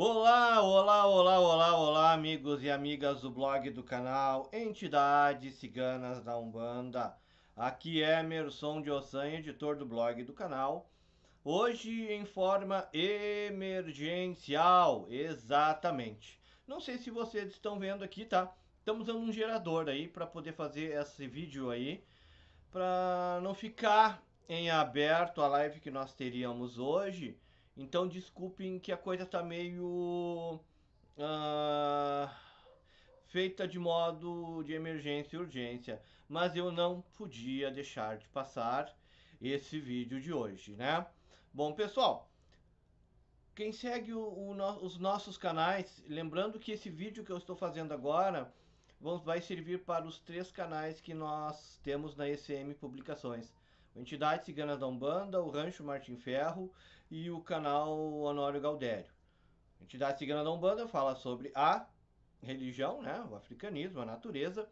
Olá, olá, olá, olá, olá, amigos e amigas do blog do canal Entidades Ciganas da Umbanda. Aqui é Emerson de Ossan, editor do blog do canal. Hoje em forma emergencial, exatamente. Não sei se vocês estão vendo aqui, tá? Estamos usando um gerador aí para poder fazer esse vídeo aí, para não ficar em aberto a live que nós teríamos hoje então desculpem que a coisa tá meio uh, feita de modo de emergência e urgência, mas eu não podia deixar de passar esse vídeo de hoje, né? Bom, pessoal, quem segue o, o no, os nossos canais, lembrando que esse vídeo que eu estou fazendo agora vamos, vai servir para os três canais que nós temos na ECM Publicações. Entidade Cigana da Umbanda, o Rancho Martim Ferro e o canal Honório Gaudério. Entidade Cigana da Umbanda fala sobre a religião, né, o africanismo, a natureza.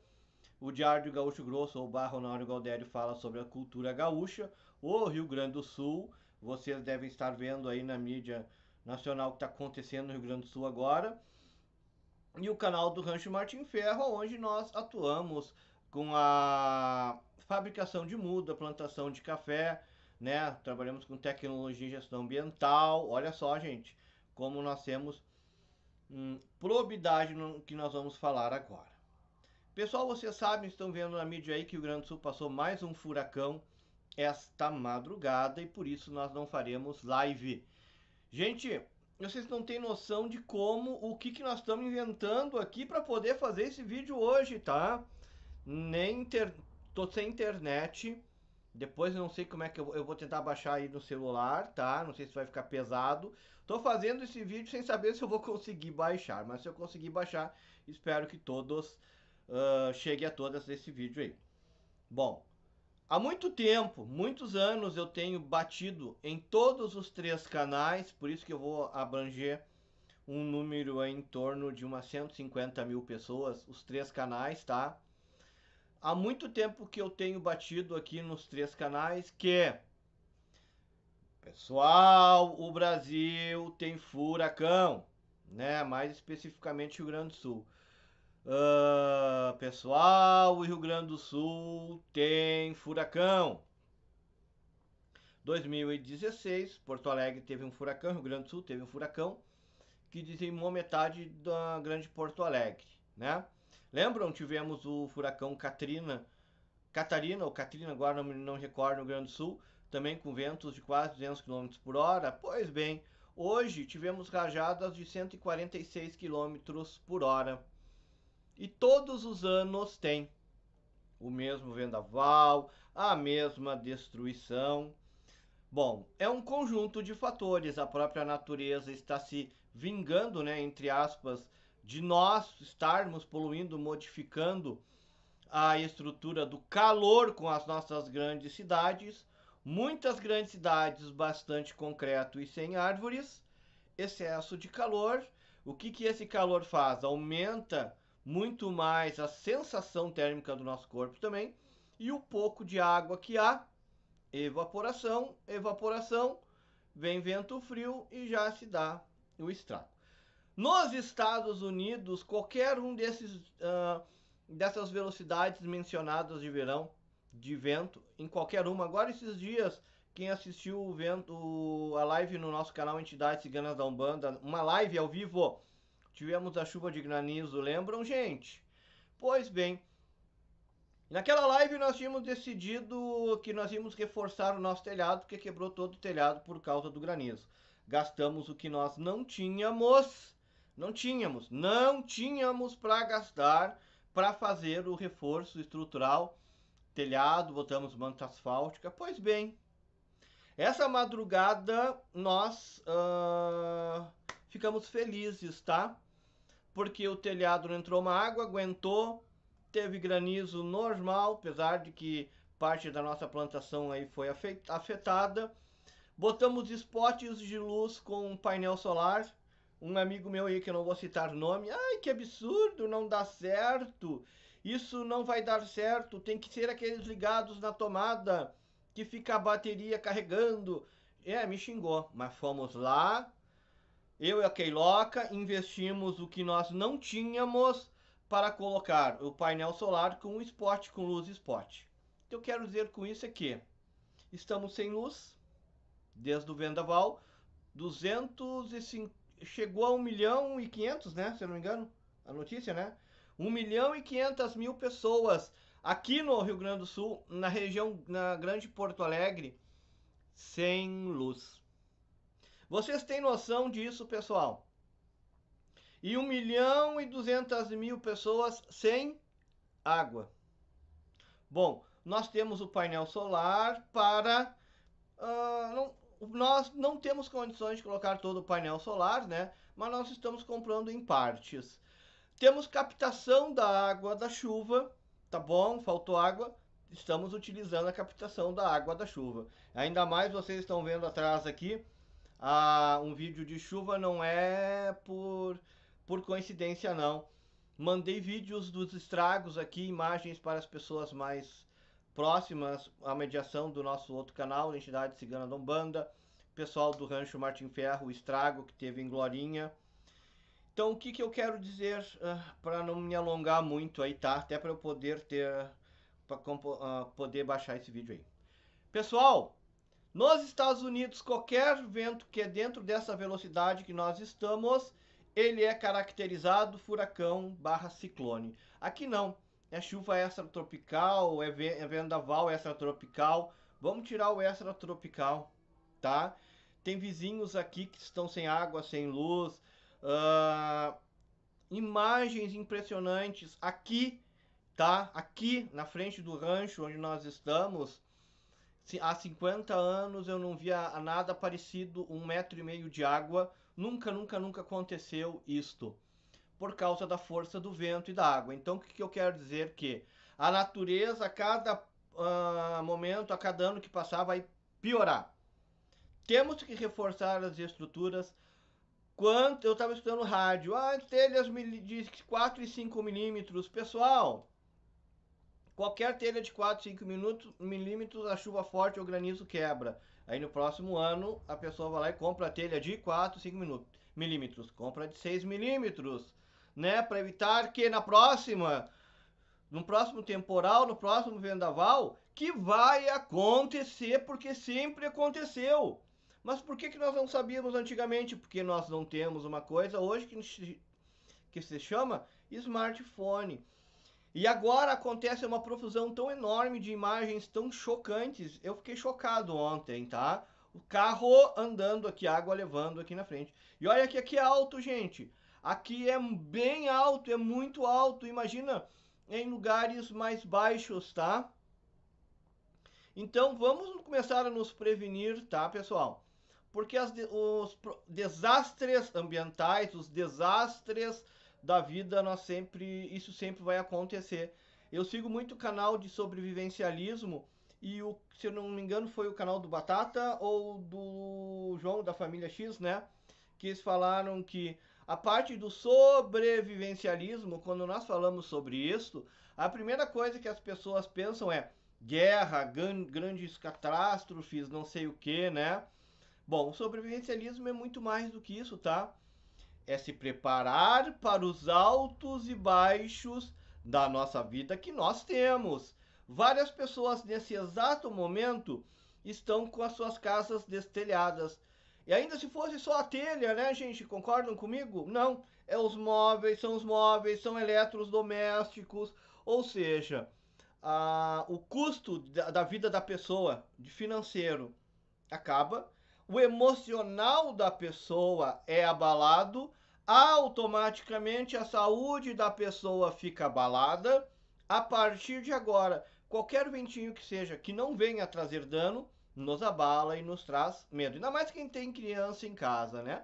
O Diário Gaúcho Grosso, ou Barro Honório Gaudério, fala sobre a cultura gaúcha. O Rio Grande do Sul, vocês devem estar vendo aí na mídia nacional o que está acontecendo no Rio Grande do Sul agora. E o canal do Rancho Martim Ferro, onde nós atuamos com a fabricação de muda, plantação de café, né? Trabalhamos com tecnologia e gestão ambiental. Olha só, gente, como nós temos hum, probidade no que nós vamos falar agora. Pessoal, vocês sabem, estão vendo na mídia aí que o Grande Sul passou mais um furacão esta madrugada e por isso nós não faremos live. Gente, vocês não têm noção de como, o que, que nós estamos inventando aqui para poder fazer esse vídeo hoje, tá? nem inter... tô sem internet. Depois não sei como é que eu, eu vou tentar baixar aí no celular, tá? Não sei se vai ficar pesado. Tô fazendo esse vídeo sem saber se eu vou conseguir baixar, mas se eu conseguir baixar, espero que todos uh, ah, cheguem a todas esse vídeo aí. Bom, há muito tempo, muitos anos eu tenho batido em todos os três canais, por isso que eu vou abranger um número em torno de umas 150 mil pessoas, os três canais, tá? há muito tempo que eu tenho batido aqui nos três canais que é Pessoal, o Brasil tem furacão, né? Mais especificamente o Rio Grande do Sul. Uh, pessoal, o Rio Grande do Sul tem furacão. 2016, Porto Alegre teve um furacão, Rio Grande do Sul teve um furacão que dizimou metade da grande Porto Alegre, né? Lembram? Tivemos o furacão Katrina, Catarina ou Catrina, agora não, não recordo, no Grande Sul, também com ventos de quase 200 km por hora. Pois bem, hoje tivemos rajadas de 146 km por hora. E todos os anos tem o mesmo vendaval, a mesma destruição. Bom, é um conjunto de fatores. A própria natureza está se vingando, né, entre aspas, de nós estarmos poluindo, modificando a estrutura do calor com as nossas grandes cidades, muitas grandes cidades bastante concreto e sem árvores, excesso de calor. O que, que esse calor faz? Aumenta muito mais a sensação térmica do nosso corpo também e o pouco de água que há, evaporação, evaporação, vem vento frio e já se dá o estrago. Nos Estados Unidos, qualquer um desses, uh, dessas velocidades mencionadas de verão, de vento, em qualquer uma. Agora, esses dias, quem assistiu o vento, a live no nosso canal Entidades Ciganas da Umbanda, uma live ao vivo, tivemos a chuva de granizo, lembram, gente? Pois bem, naquela live nós tínhamos decidido que nós íamos reforçar o nosso telhado, porque quebrou todo o telhado por causa do granizo. Gastamos o que nós não tínhamos não tínhamos, não tínhamos para gastar para fazer o reforço estrutural, telhado, botamos manta asfáltica. Pois bem, essa madrugada nós uh, ficamos felizes, tá? Porque o telhado não entrou uma água, aguentou, teve granizo normal, apesar de que parte da nossa plantação aí foi afetada. Botamos spots de luz com painel solar um amigo meu aí que eu não vou citar nome, ai que absurdo, não dá certo, isso não vai dar certo, tem que ser aqueles ligados na tomada que fica a bateria carregando. É, me xingou, mas fomos lá, eu e a Keiloca investimos o que nós não tínhamos para colocar o painel solar com o spot, com luz spot. O que eu quero dizer com isso é que estamos sem luz desde o vendaval, 250 chegou a 1 milhão e 500, né? Se eu não me engano, a notícia, né? 1 milhão e 500 mil pessoas aqui no Rio Grande do Sul, na região, na grande Porto Alegre, sem luz. Vocês têm noção disso, pessoal? E 1 milhão e 200 mil pessoas sem água. Bom, nós temos o painel solar para. Uh, não, nós não temos condições de colocar todo o painel solar, né? Mas nós estamos comprando em partes. Temos captação da água da chuva, tá bom? Faltou água, estamos utilizando a captação da água da chuva. Ainda mais vocês estão vendo atrás aqui, ah, um vídeo de chuva não é por, por coincidência não. Mandei vídeos dos estragos aqui, imagens para as pessoas mais próximas à mediação do nosso outro canal, Entidade Cigana da Umbanda, pessoal do Rancho Martin Ferro, o estrago que teve em Glorinha. Então, o que, que eu quero dizer, uh, ah, para não me alongar muito aí, tá? Até para eu poder ter, para uh, ah, poder baixar esse vídeo aí. Pessoal, nos Estados Unidos, qualquer vento que é dentro dessa velocidade que nós estamos, ele é caracterizado furacão barra ciclone. Aqui não é chuva extratropical, é, é vendaval extratropical. Vamos tirar o extratropical, tá? Tem vizinhos aqui que estão sem água, sem luz. Uh, imagens impressionantes aqui, tá? Aqui na frente do rancho onde nós estamos. Há 50 anos eu não via nada parecido, um metro e meio de água. Nunca, nunca, nunca aconteceu isto por causa da força do vento e da água. Então, o que, eu quero dizer? Que a natureza, a cada uh, momento, a cada ano que passar, vai piorar. Temos que reforçar as estruturas. Quanto eu estava estudando rádio, ah, telhas de 4 e 5 milímetros. Pessoal, qualquer telha de 4, 5 minutos, milímetros, a chuva forte ou granizo quebra. Aí no próximo ano, a pessoa vai lá e compra a telha de 4, 5 minutos milímetros. Compra de 6 milímetros né? Para evitar que na próxima, no próximo temporal, no próximo vendaval, que vai acontecer, porque sempre aconteceu. Mas por que, que nós não sabíamos antigamente? Porque nós não temos uma coisa hoje que, que se chama smartphone. E agora acontece uma profusão tão enorme de imagens tão chocantes. Eu fiquei chocado ontem, tá? O carro andando aqui, água levando aqui na frente. E olha que aqui é alto, gente. Aqui é bem alto, é muito alto. Imagina em lugares mais baixos, tá? Então vamos começar a nos prevenir, tá, pessoal? Porque as, os desastres ambientais, os desastres da vida, nós sempre, isso sempre vai acontecer. Eu sigo muito o canal de sobrevivencialismo e o, se eu não me engano, foi o canal do Batata ou do João da família X, né? Que eles falaram que a parte do sobrevivencialismo, quando nós falamos sobre isso, a primeira coisa que as pessoas pensam é guerra, grandes catástrofes, não sei o que, né? Bom, o sobrevivencialismo é muito mais do que isso, tá? É se preparar para os altos e baixos da nossa vida que nós temos. Várias pessoas nesse exato momento estão com as suas casas destelhadas, e ainda se fosse só a telha, né, gente? Concordam comigo? Não. É os móveis, são os móveis, são eletrodomésticos. Ou seja, a, o custo da, da vida da pessoa, de financeiro, acaba. O emocional da pessoa é abalado. Automaticamente a saúde da pessoa fica abalada. A partir de agora, qualquer ventinho que seja que não venha trazer dano nos abala e nos traz medo. Ainda mais quem tem criança em casa, né?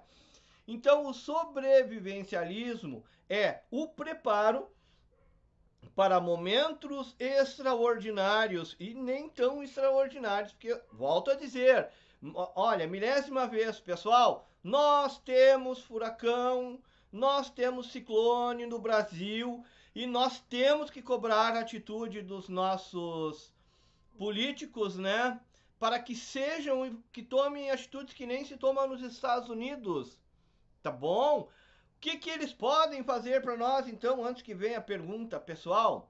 Então, o sobrevivencialismo é o preparo para momentos extraordinários e nem tão extraordinários, porque volto a dizer, olha, milésima vez, pessoal, nós temos furacão, nós temos ciclone no Brasil e nós temos que cobrar a atitude dos nossos políticos, né? para que sejam e que tomem atitudes que nem se toma nos Estados Unidos. Tá bom? O que, que eles podem fazer para nós, então, antes que venha a pergunta, pessoal?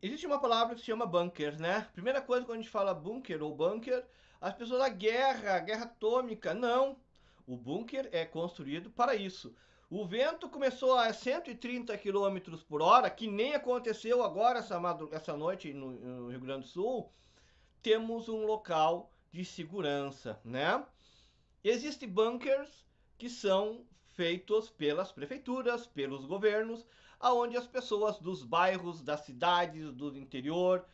Existe uma palavra que se chama bunker, né? Primeira coisa quando a gente fala bunker ou bunker, as pessoas da guerra, guerra atômica. Não. O bunker é construído para isso. O vento começou a 130 km por hora, que nem aconteceu agora essa, essa noite no, no Rio Grande do Sul temos um local de segurança, né? Existem bunkers que são feitos pelas prefeituras, pelos governos, aonde as pessoas dos bairros, das cidades, do interior,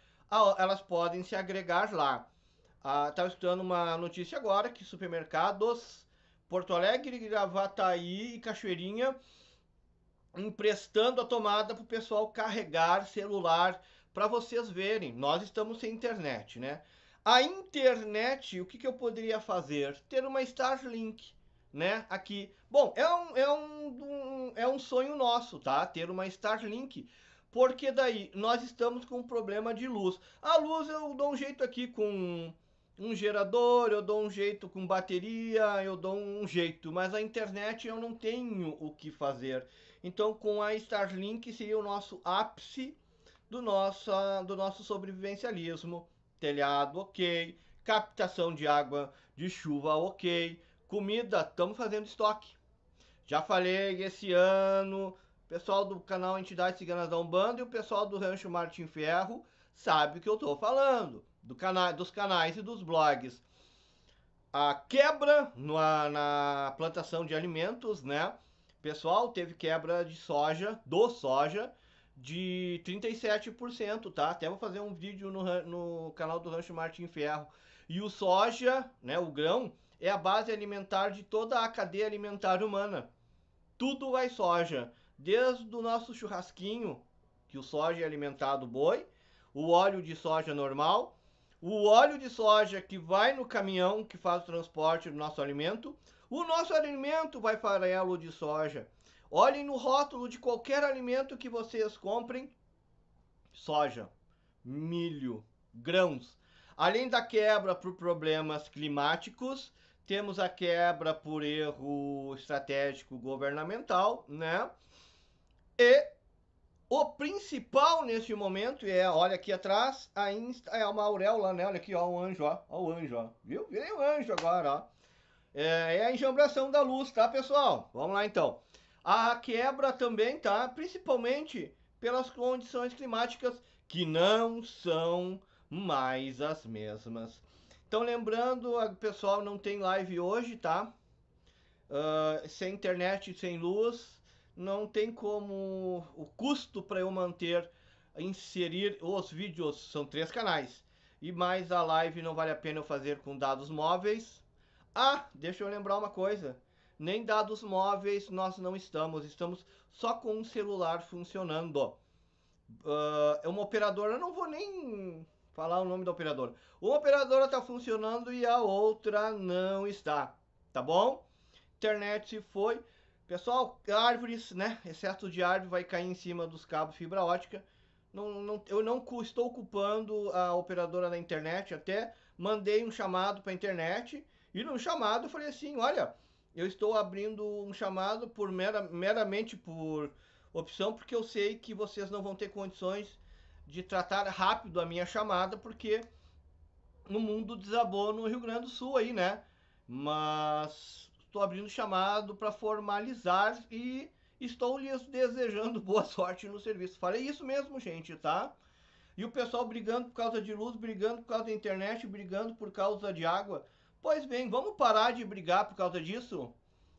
elas podem se agregar lá. Estava ah, tá uma notícia agora que supermercados Porto Alegre, Gravataí e Cachoeirinha emprestando a tomada para o pessoal carregar celular para vocês verem, nós estamos sem internet, né? A internet, o que, que eu poderia fazer? Ter uma Starlink, né? Aqui. Bom, é um, é um, um, é um sonho nosso, tá? Ter uma Starlink. Porque daí nós estamos com um problema de luz. A luz eu dou um jeito aqui com um gerador, eu dou um jeito com bateria, eu dou um jeito, mas a internet eu não tenho o que fazer. Então, com a Starlink seria o nosso ápice do nosso, ah, do nosso sobrevivencialismo. Telhado, ok. Captação de água de chuva, ok. Comida, estamos fazendo estoque. Já falei esse ano, pessoal do canal Entidades Ciganas da Umbanda e o pessoal do Rancho Martin Ferro sabe o que eu estou falando. Do cana dos canais e dos blogs. A quebra na, na plantação de alimentos, né? Pessoal, teve quebra de soja, do soja, de 37%, tá? Até vou fazer um vídeo no, no canal do Rancho Martin Ferro. E o soja, né, o grão, é a base alimentar de toda a cadeia alimentar humana. Tudo vai soja, desde o nosso churrasquinho, que o soja é alimentado boi, o óleo de soja normal, o óleo de soja que vai no caminhão que faz o transporte do nosso alimento, o nosso alimento vai farelo de soja Olhem no rótulo de qualquer alimento que vocês comprem: soja, milho, grãos. Além da quebra por problemas climáticos, temos a quebra por erro estratégico governamental, né? E o principal neste momento é, olha aqui atrás, a insta, é uma auréola, né? Olha aqui, ó, o anjo, ó, ó o anjo, ó. Viu? Virei o um anjo agora, ó. É, é a enjambração da luz, tá, pessoal? Vamos lá, então. A quebra também tá, principalmente pelas condições climáticas que não são mais as mesmas. Então, lembrando, pessoal, não tem live hoje, tá? Uh, sem internet, sem luz, não tem como o custo para eu manter, inserir os vídeos, são três canais. E mais a live não vale a pena eu fazer com dados móveis. Ah, deixa eu lembrar uma coisa nem dados móveis nós não estamos, estamos só com um celular funcionando. Uh, é uma operadora, eu não vou nem falar o nome da operadora. Uma operadora está funcionando e a outra não está, tá bom? Internet foi. Pessoal, árvores, né? exceto de árvore vai cair em cima dos cabos fibra ótica. Não, não, eu não estou culpando a operadora da internet. Até mandei um chamado para a internet. E no chamado eu falei assim: olha, eu estou abrindo um chamado por mera, meramente por opção, porque eu sei que vocês não vão ter condições de tratar rápido a minha chamada, porque no mundo desabou no Rio Grande do Sul aí, né? Mas estou abrindo chamado para formalizar e estou lhes desejando boa sorte no serviço. Falei isso mesmo, gente, tá? E o pessoal brigando por causa de luz, brigando por causa da internet, brigando por causa de água. Pois bem, vamos parar de brigar por causa disso?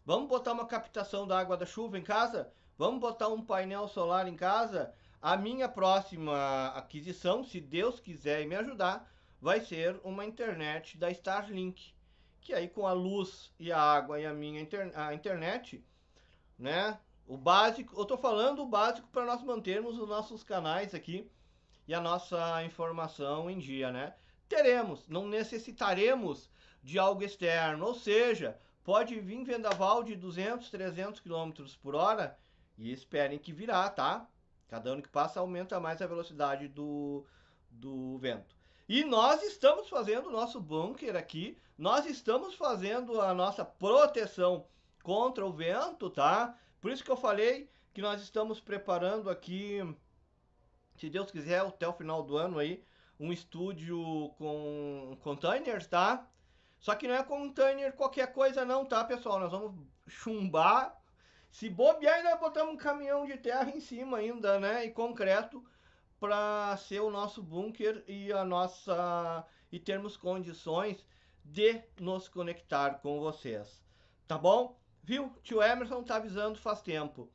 Vamos botar uma captação da água da chuva em casa? Vamos botar um painel solar em casa? A minha próxima aquisição, se Deus quiser me ajudar, vai ser uma internet da Starlink. Que aí com a luz e a água e a minha inter a internet, né? O básico, eu tô falando o básico para nós mantermos os nossos canais aqui e a nossa informação em dia, né? Teremos, não necessitaremos de algo externo. Ou seja, pode vir vendaval de 200, 300 km por hora e esperem que virá, tá? Cada ano que passa aumenta mais a velocidade do, do vento. E nós estamos fazendo o nosso bunker aqui, nós estamos fazendo a nossa proteção contra o vento, tá? Por isso que eu falei que nós estamos preparando aqui, se Deus quiser, até o final do ano aí, um estúdio com containers, tá? Só que não é container qualquer coisa não, tá, pessoal? Nós vamos chumbar. Se bobear, ainda botamos um caminhão de terra em cima ainda, né? E concreto para ser o nosso bunker e a nossa e termos condições de nos conectar com vocês. Tá bom? Viu? Tio Emerson tá avisando faz tempo.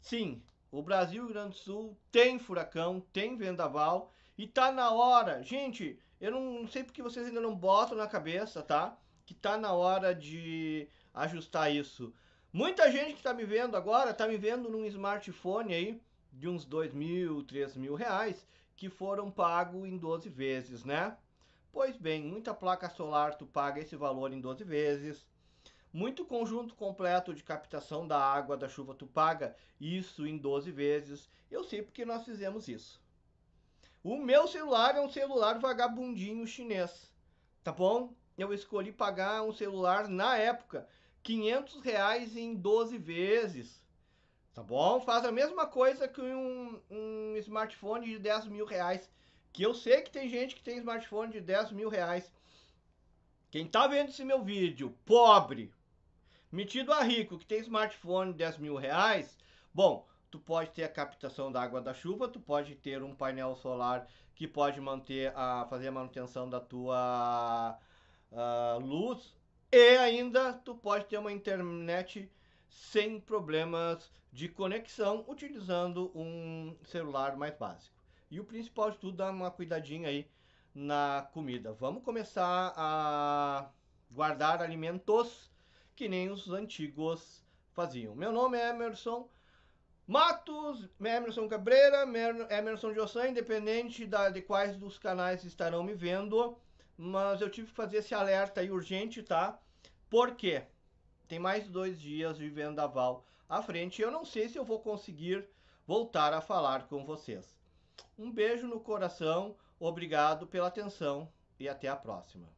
Sim, o Brasil Grande Sul tem furacão, tem vendaval e tá na hora. Gente, eu não, sei porque vocês ainda não botam na cabeça, tá? Que tá na hora de ajustar isso. Muita gente que tá me vendo agora, tá me vendo num smartphone aí de uns dois mil, três mil reais que foram pagos em 12 vezes, né? Pois bem, muita placa solar tu paga esse valor em 12 vezes. Muito conjunto completo de captação da água da chuva tu paga isso em 12 vezes. Eu sei porque nós fizemos isso. O meu celular é um celular vagabundinho chinês, tá bom? Eu escolhi pagar um celular na época, 500 reais em 12 vezes, tá bom? Faz a mesma coisa que um, um smartphone de 10 mil reais, que eu sei que tem gente que tem smartphone de 10 mil reais. Quem tá vendo esse meu vídeo, pobre, metido a rico, que tem smartphone de 10 mil reais, bom, tu pode ter a captação da água da chuva, tu pode ter um painel solar que pode manter a fazer a manutenção da tua luz e ainda tu pode ter uma internet sem problemas de conexão utilizando um celular mais básico. E o principal de tudo, dá uma cuidadinha aí na comida. Vamos começar a guardar alimentos que nem os antigos faziam. Meu nome é Emerson Matos, Emerson Cabreira, Emerson Jossan, independente da, de quais dos canais estarão me vendo, mas eu tive que fazer esse alerta aí urgente, tá? Porque tem mais dois dias de vendaval à frente e eu não sei se eu vou conseguir voltar a falar com vocês. Um beijo no coração, obrigado pela atenção e até a próxima.